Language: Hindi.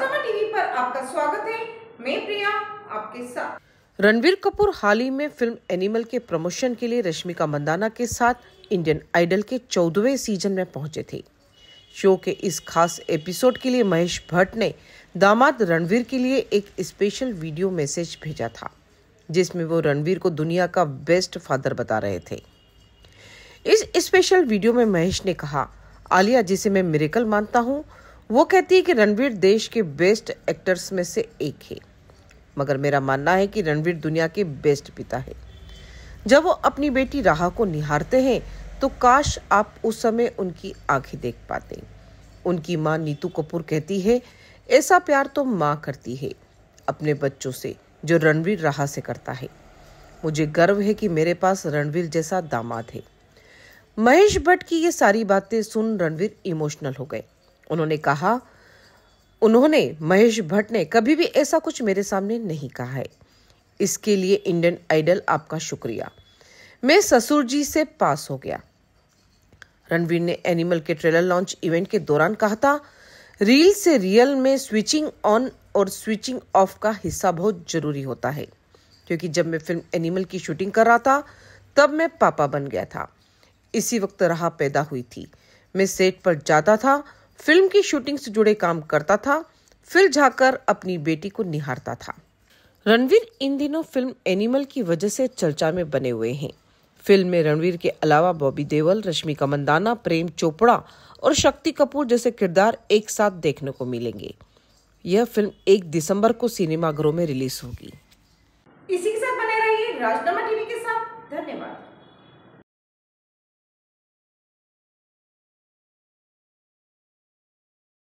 राजनामा टीवी पर आपका स्वागत है मैं प्रिया आपके साथ रणवीर कपूर हाल ही में फिल्म एनिमल के प्रमोशन के लिए रश्मिका मंदाना के साथ इंडियन आइडल के चौदहवें सीजन में पहुंचे थे शो के इस खास एपिसोड के लिए महेश भट्ट ने दामाद रणवीर के लिए एक स्पेशल वीडियो मैसेज भेजा था जिसमें वो रणवीर को दुनिया का बेस्ट फादर बता रहे थे इस स्पेशल वीडियो में महेश ने कहा आलिया जिसे मैं मेरेकल मानता हूँ वो कहती है कि रणवीर देश के बेस्ट एक्टर्स में से एक है मगर मेरा मानना है कि रणवीर दुनिया के बेस्ट पिता है जब वो अपनी बेटी राह को निहारते हैं तो काश आप उस समय उनकी आंखें देख पाते उनकी माँ नीतू कपूर कहती है ऐसा प्यार तो माँ करती है अपने बच्चों से जो रणवीर राह से करता है मुझे गर्व है कि मेरे पास रणवीर जैसा दामाद है महेश भट्ट की ये सारी बातें सुन रणवीर इमोशनल हो गए उन्होंने कहा उन्होंने महेश भट्ट ने कभी भी ऐसा कुछ मेरे सामने नहीं कहा है इसके लिए इंडियन आइडल आपका शुक्रिया मैं ससुर जी से पास हो गया रणवीर ने एनिमल के ट्रेलर लॉन्च इवेंट के दौरान कहा था रील से रियल में स्विचिंग ऑन और स्विचिंग ऑफ का हिस्सा बहुत जरूरी होता है क्योंकि जब मैं फिल्म एनिमल की शूटिंग कर रहा था तब मैं पापा बन गया था इसी वक्त राह पैदा हुई थी मैं सेट पर जाता था फिल्म की शूटिंग से जुड़े काम करता था फिर जाकर अपनी बेटी को निहारता था रणवीर इन दिनों फिल्म एनिमल की वजह से चर्चा में बने हुए हैं फिल्म में रणवीर के अलावा बॉबी देवल रश्मिका मंदाना प्रेम चोपड़ा और शक्ति कपूर जैसे किरदार एक साथ देखने को मिलेंगे यह फिल्म एक दिसंबर को सिनेमाघरों में रिलीज होगी इसी के साथ बने रहिए राजनामा टीवी के साथ धन्यवाद